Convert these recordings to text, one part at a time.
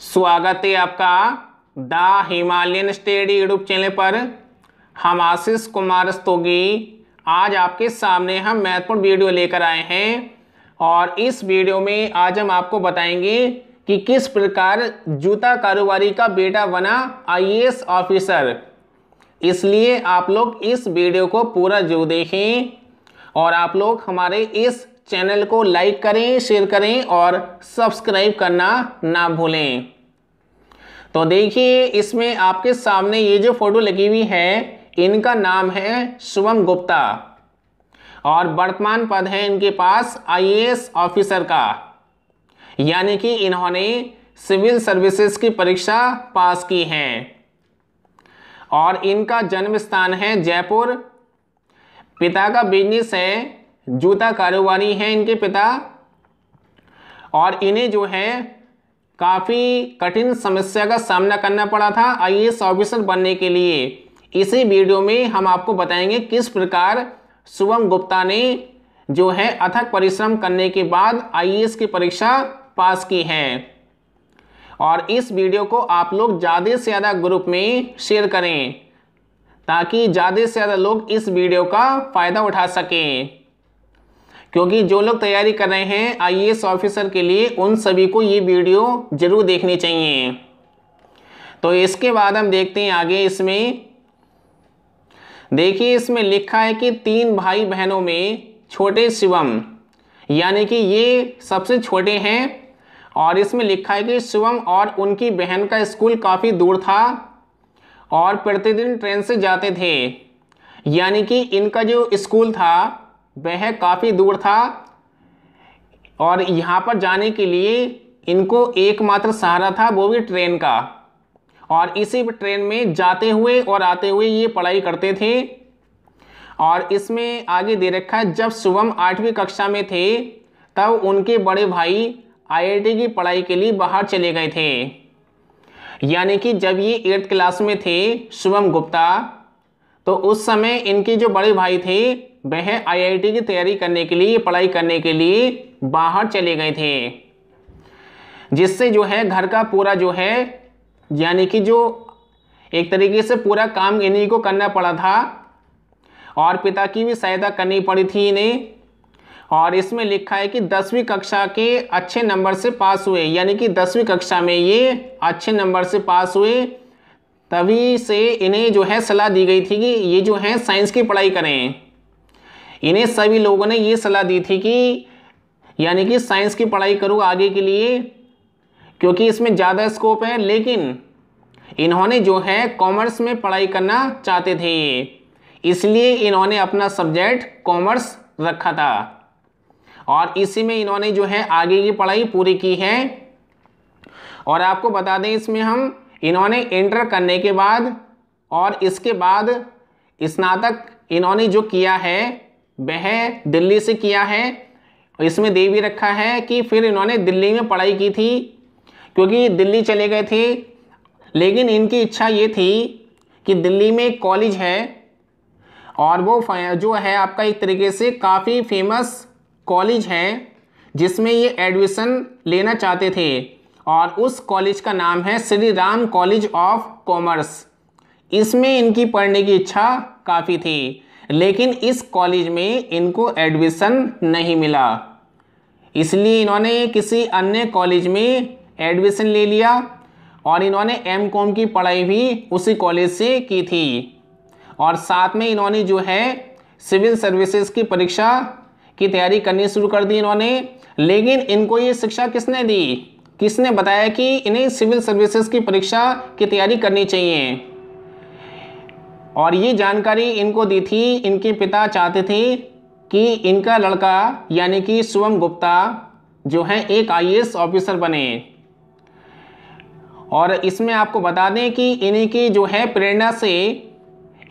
स्वागत है आपका the Himalayan study YouTube channel पर हम आशीष कुमार स्तोगी आज आपके सामने हम महत्वपूर्ण वीडियो लेकर आए हैं और इस वीडियो में आज हम आपको बताएंगे कि किस प्रकार जूता कारोबारी का बेटा बना आईएएस ऑफिसर इसलिए आप लोग इस वीडियो को पूरा जो देखें और आप लोग हमारे इस चैनल को लाइक करें शेयर करें और सब्सक्राइब करना ना भूलें तो देखिए इसमें आपके सामने ये जो फोटो लगी हुई है इनका नाम है शुभम गुप्ता और वर्तमान पद है इनके पास आईएएस ऑफिसर का यानी कि इन्होंने सिविल सर्विसेज की परीक्षा पास की है और इनका जन्म स्थान है जयपुर पिता का बिजनेस है जूता कारोबारी हैं इनके पिता और इन्हें जो है काफ़ी कठिन समस्या का सामना करना पड़ा था आई ऑफिसर बनने के लिए इसी वीडियो में हम आपको बताएंगे किस प्रकार शुभम गुप्ता ने जो है अथक परिश्रम करने के बाद आई की परीक्षा पास की है और इस वीडियो को आप लोग ज़्यादा से ज़्यादा ग्रुप में शेयर करें ताकि ज़्यादा से ज़्यादा लोग इस वीडियो का फ़ायदा उठा सकें क्योंकि जो लोग तैयारी कर रहे हैं आई ऑफिसर के लिए उन सभी को ये वीडियो जरूर देखनी चाहिए तो इसके बाद हम देखते हैं आगे इसमें देखिए इसमें लिखा है कि तीन भाई बहनों में छोटे शिवम यानी कि ये सबसे छोटे हैं और इसमें लिखा है कि शिवम और उनकी बहन का स्कूल काफ़ी दूर था और प्रतिदिन ट्रेन से जाते थे यानी कि इनका जो स्कूल था वह काफ़ी दूर था और यहाँ पर जाने के लिए इनको एकमात्र सहारा था वो भी ट्रेन का और इसी ट्रेन में जाते हुए और आते हुए ये पढ़ाई करते थे और इसमें आगे दे रखा है जब शुभम आठवीं कक्षा में थे तब उनके बड़े भाई आईआईटी की पढ़ाई के लिए बाहर चले गए थे यानी कि जब ये एट्थ क्लास में थे शुभम गुप्ता तो उस समय इनकी जो बड़े भाई थे वह आईआईटी की तैयारी करने के लिए पढ़ाई करने के लिए बाहर चले गए थे जिससे जो है घर का पूरा जो है यानी कि जो एक तरीके से पूरा काम इन्हीं को करना पड़ा था और पिता की भी सहायता करनी पड़ी थी इन्हें और इसमें लिखा है कि दसवीं कक्षा के अच्छे नंबर से पास हुए यानी कि दसवीं कक्षा में ये अच्छे नंबर से पास हुए तभी से इन्हें जो है सलाह दी गई थी कि ये जो है साइंस की पढ़ाई करें इन्हें सभी लोगों ने ये सलाह दी थी कि यानी कि साइंस की पढ़ाई करो आगे के लिए क्योंकि इसमें ज़्यादा स्कोप है लेकिन इन्होंने जो है कॉमर्स में पढ़ाई करना चाहते थे इसलिए इन्होंने अपना सब्जेक्ट कॉमर्स रखा था और इसी में इन्होंने जो है आगे की पढ़ाई पूरी की है और आपको बता दें इसमें हम इन्होंने इंटर करने के बाद और इसके बाद स्नातक इन्होंने जो किया है वह दिल्ली से किया है इसमें दे भी रखा है कि फिर इन्होंने दिल्ली में पढ़ाई की थी क्योंकि दिल्ली चले गए थे लेकिन इनकी इच्छा ये थी कि दिल्ली में एक कॉलेज है और वो जो है आपका एक तरीके से काफ़ी फेमस कॉलेज है जिसमें ये एडमिशन लेना चाहते थे और उस कॉलेज का नाम है Shri Ram College of Commerce इसमें इनकी पढ़ने की इच्छा काफ़ी थी लेकिन इस कॉलेज में इनको एडमिशन नहीं मिला इसलिए इन्होंने किसी अन्य कॉलेज में एडमिशन ले लिया और इन्होंने एम कॉम की पढ़ाई भी उसी कॉलेज से की थी और साथ में इन्होंने जो है सिविल सर्विसेज की परीक्षा की तैयारी करनी शुरू कर दी इन्होंने लेकिन इनको ये शिक्षा किसने दी किसने बताया कि इन्हें सिविल सर्विसेज की परीक्षा की तैयारी करनी चाहिए और ये जानकारी इनको दी थी इनके पिता चाहते थे कि इनका लड़का यानी कि शुभम गुप्ता जो है एक आईएएस ऑफिसर बने और इसमें आपको बता दें कि इन्हीं की जो है प्रेरणा से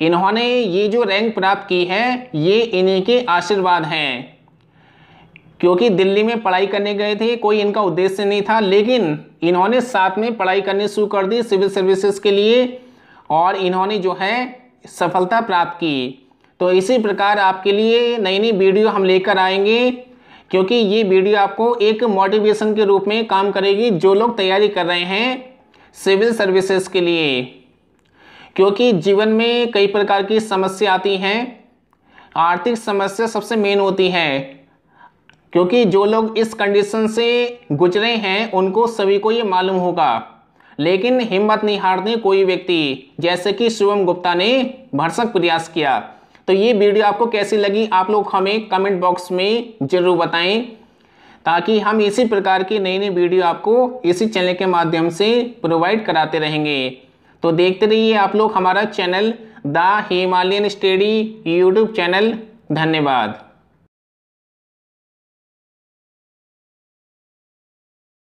इन्होंने ये जो रैंक प्राप्त की है ये इन्हीं के आशीर्वाद हैं क्योंकि दिल्ली में पढ़ाई करने गए थे कोई इनका उद्देश्य नहीं था लेकिन इन्होंने साथ में पढ़ाई करनी शुरू कर दी सिविल सर्विसेज के लिए और इन्होंने जो है सफलता प्राप्त की तो इसी प्रकार आपके लिए नई नई वीडियो हम लेकर आएंगे क्योंकि ये वीडियो आपको एक मोटिवेशन के रूप में काम करेगी जो लोग तैयारी कर रहे हैं सिविल सर्विसेज के लिए क्योंकि जीवन में कई प्रकार की समस्या आती हैं आर्थिक समस्या सबसे मेन होती है क्योंकि जो लोग इस कंडीशन से गुजरे हैं उनको सभी को ये मालूम होगा लेकिन हिम्मत नहीं हारने कोई व्यक्ति जैसे कि शुभम गुप्ता ने भरसक प्रयास किया तो ये वीडियो आपको कैसी लगी आप लोग हमें कमेंट बॉक्स में ज़रूर बताएं ताकि हम इसी प्रकार की नई नई वीडियो आपको इसी चैनल के माध्यम से प्रोवाइड कराते रहेंगे तो देखते रहिए आप लोग हमारा channel the Himalayan study YouTube channel धन्यवाद